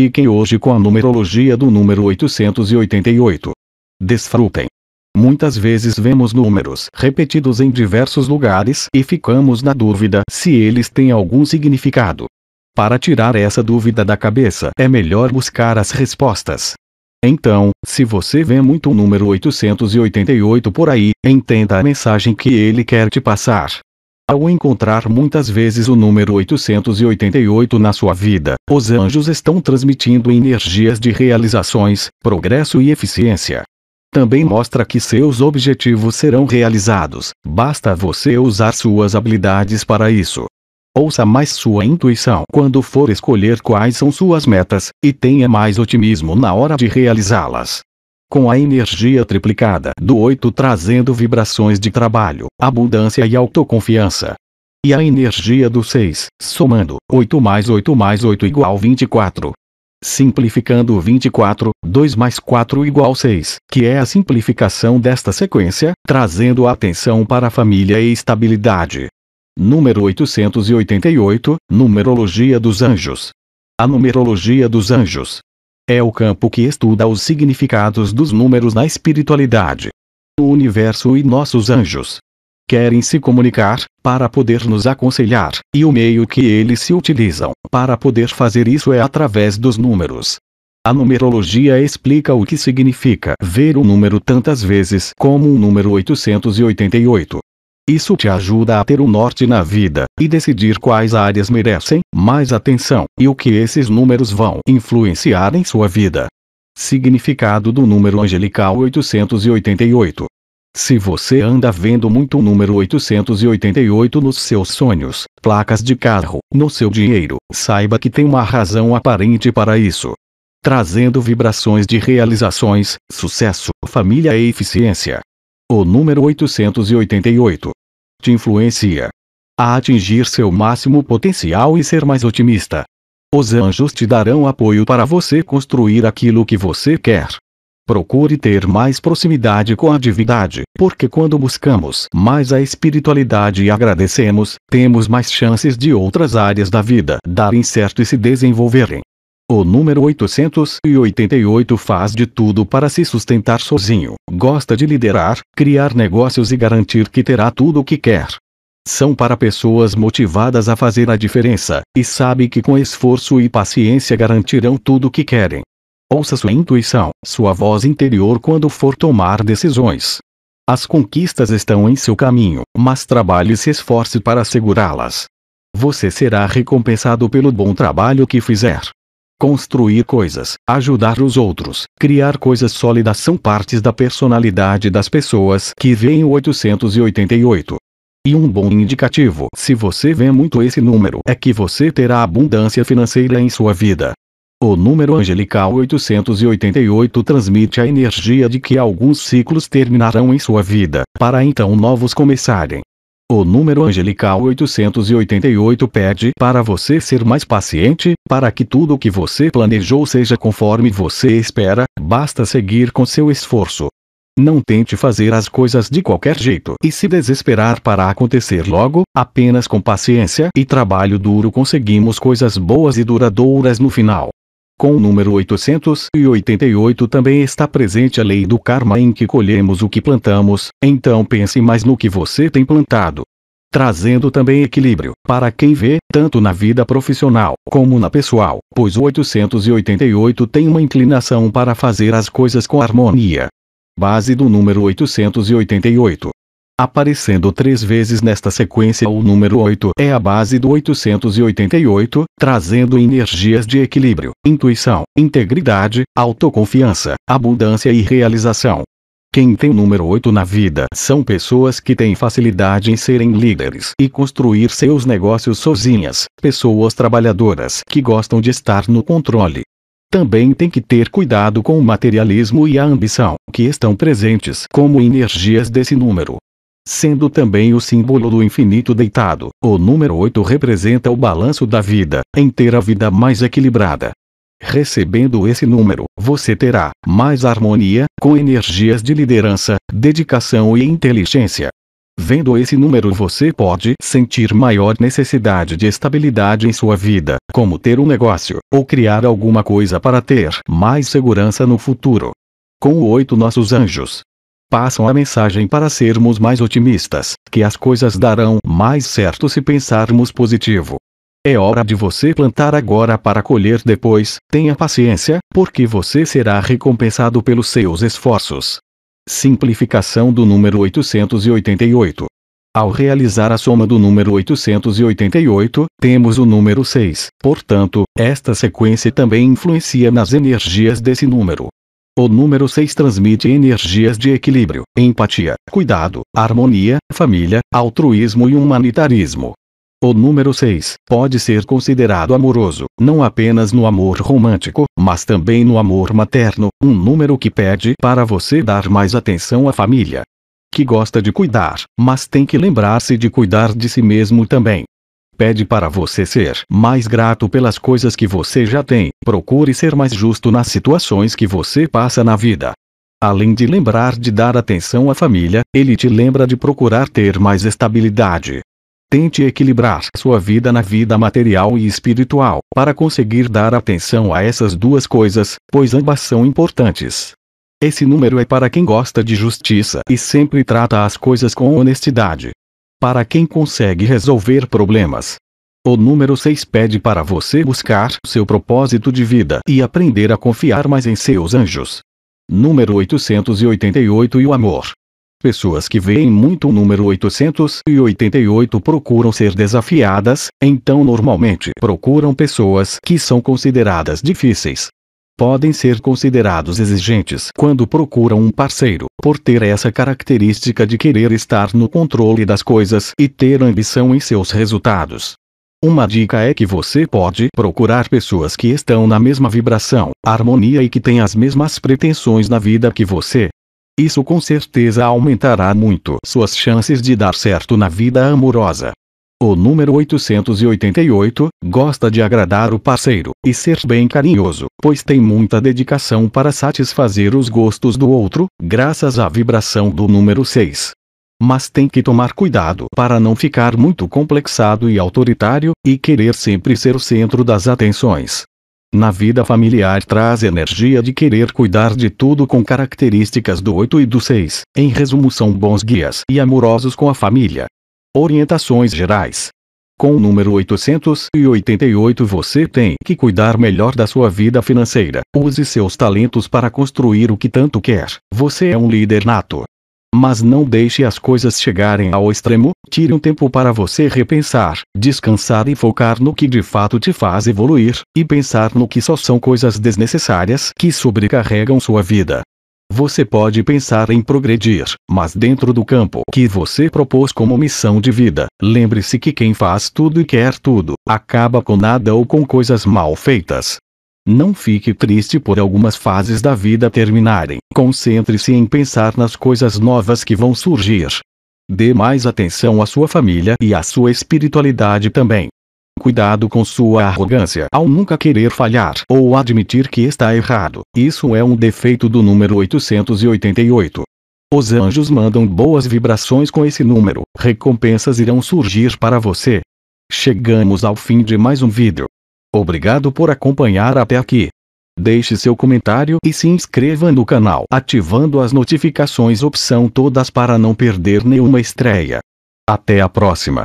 Fiquem hoje com a numerologia do número 888. Desfrutem. Muitas vezes vemos números repetidos em diversos lugares e ficamos na dúvida se eles têm algum significado. Para tirar essa dúvida da cabeça, é melhor buscar as respostas. Então, se você vê muito o número 888 por aí, entenda a mensagem que ele quer te passar. Ao encontrar muitas vezes o número 888 na sua vida, os anjos estão transmitindo energias de realizações, progresso e eficiência. Também mostra que seus objetivos serão realizados, basta você usar suas habilidades para isso. Ouça mais sua intuição quando for escolher quais são suas metas, e tenha mais otimismo na hora de realizá-las com a energia triplicada do 8 trazendo vibrações de trabalho, abundância e autoconfiança. E a energia do 6, somando 8 mais 8 mais 8 igual 24. Simplificando 24, 2 mais 4 igual 6, que é a simplificação desta sequência, trazendo atenção para a família e estabilidade. Número 888, Numerologia dos Anjos. A numerologia dos anjos é o campo que estuda os significados dos números na espiritualidade. O universo e nossos anjos querem se comunicar, para poder nos aconselhar, e o meio que eles se utilizam para poder fazer isso é através dos números. A numerologia explica o que significa ver o número tantas vezes como o número 888. Isso te ajuda a ter um norte na vida e decidir quais áreas merecem mais atenção e o que esses números vão influenciar em sua vida. Significado do número angelical 888. Se você anda vendo muito o número 888 nos seus sonhos, placas de carro, no seu dinheiro, saiba que tem uma razão aparente para isso. Trazendo vibrações de realizações, sucesso, família e eficiência. O número 888 te influencia a atingir seu máximo potencial e ser mais otimista. Os anjos te darão apoio para você construir aquilo que você quer. Procure ter mais proximidade com a divindade, porque quando buscamos mais a espiritualidade e agradecemos, temos mais chances de outras áreas da vida darem certo e se desenvolverem. O número 888 faz de tudo para se sustentar sozinho, gosta de liderar, criar negócios e garantir que terá tudo o que quer são para pessoas motivadas a fazer a diferença, e sabe que com esforço e paciência garantirão tudo o que querem. Ouça sua intuição, sua voz interior quando for tomar decisões. As conquistas estão em seu caminho, mas trabalhe e se esforce para segurá-las. Você será recompensado pelo bom trabalho que fizer. Construir coisas, ajudar os outros, criar coisas sólidas são partes da personalidade das pessoas que veem 888. E um bom indicativo, se você vê muito esse número, é que você terá abundância financeira em sua vida. O número angelical 888 transmite a energia de que alguns ciclos terminarão em sua vida, para então novos começarem. O número angelical 888 pede para você ser mais paciente, para que tudo o que você planejou seja conforme você espera, basta seguir com seu esforço. Não tente fazer as coisas de qualquer jeito e se desesperar para acontecer logo, apenas com paciência e trabalho duro conseguimos coisas boas e duradouras no final. Com o número 888 também está presente a lei do karma em que colhemos o que plantamos, então pense mais no que você tem plantado. Trazendo também equilíbrio para quem vê, tanto na vida profissional como na pessoal, pois o 888 tem uma inclinação para fazer as coisas com harmonia, base do número 888. Aparecendo três vezes nesta sequência o número 8 é a base do 888, trazendo energias de equilíbrio, intuição, integridade, autoconfiança, abundância e realização. Quem tem o número 8 na vida são pessoas que têm facilidade em serem líderes e construir seus negócios sozinhas, pessoas trabalhadoras que gostam de estar no controle, também tem que ter cuidado com o materialismo e a ambição, que estão presentes como energias desse número. Sendo também o símbolo do infinito deitado, o número 8 representa o balanço da vida, em ter a vida mais equilibrada. Recebendo esse número, você terá mais harmonia, com energias de liderança, dedicação e inteligência. Vendo esse número você pode sentir maior necessidade de estabilidade em sua vida, como ter um negócio, ou criar alguma coisa para ter mais segurança no futuro. Com o 8 nossos anjos passam a mensagem para sermos mais otimistas, que as coisas darão mais certo se pensarmos positivo. É hora de você plantar agora para colher depois, tenha paciência, porque você será recompensado pelos seus esforços. Simplificação do número 888. Ao realizar a soma do número 888, temos o número 6, portanto, esta sequência também influencia nas energias desse número. O número 6 transmite energias de equilíbrio, empatia, cuidado, harmonia, família, altruísmo e humanitarismo. O número 6 pode ser considerado amoroso, não apenas no amor romântico, mas também no amor materno, um número que pede para você dar mais atenção à família. Que gosta de cuidar, mas tem que lembrar-se de cuidar de si mesmo também. Pede para você ser mais grato pelas coisas que você já tem, procure ser mais justo nas situações que você passa na vida. Além de lembrar de dar atenção à família, ele te lembra de procurar ter mais estabilidade, Tente equilibrar sua vida na vida material e espiritual para conseguir dar atenção a essas duas coisas, pois ambas são importantes. Esse número é para quem gosta de justiça e sempre trata as coisas com honestidade. Para quem consegue resolver problemas. O número 6 pede para você buscar seu propósito de vida e aprender a confiar mais em seus anjos. Número 888 e o amor. Pessoas que veem muito o número 888 procuram ser desafiadas, então normalmente procuram pessoas que são consideradas difíceis. Podem ser considerados exigentes quando procuram um parceiro, por ter essa característica de querer estar no controle das coisas e ter ambição em seus resultados. Uma dica é que você pode procurar pessoas que estão na mesma vibração, harmonia e que têm as mesmas pretensões na vida que você. Isso com certeza aumentará muito suas chances de dar certo na vida amorosa. O número 888 gosta de agradar o parceiro e ser bem carinhoso, pois tem muita dedicação para satisfazer os gostos do outro, graças à vibração do número 6. Mas tem que tomar cuidado para não ficar muito complexado e autoritário e querer sempre ser o centro das atenções na vida familiar traz energia de querer cuidar de tudo com características do 8 e do 6. Em resumo, são bons guias e amorosos com a família. Orientações gerais. Com o número 888 você tem que cuidar melhor da sua vida financeira. Use seus talentos para construir o que tanto quer. Você é um líder nato. Mas não deixe as coisas chegarem ao extremo, tire um tempo para você repensar, descansar e focar no que de fato te faz evoluir, e pensar no que só são coisas desnecessárias que sobrecarregam sua vida. Você pode pensar em progredir, mas dentro do campo que você propôs como missão de vida, lembre-se que quem faz tudo e quer tudo, acaba com nada ou com coisas mal feitas. Não fique triste por algumas fases da vida terminarem. Concentre-se em pensar nas coisas novas que vão surgir. Dê mais atenção à sua família e à sua espiritualidade também. Cuidado com sua arrogância ao nunca querer falhar ou admitir que está errado. Isso é um defeito do número 888. Os anjos mandam boas vibrações com esse número. Recompensas irão surgir para você. Chegamos ao fim de mais um vídeo. Obrigado por acompanhar até aqui. Deixe seu comentário e se inscreva no canal ativando as notificações opção todas para não perder nenhuma estreia. Até a próxima!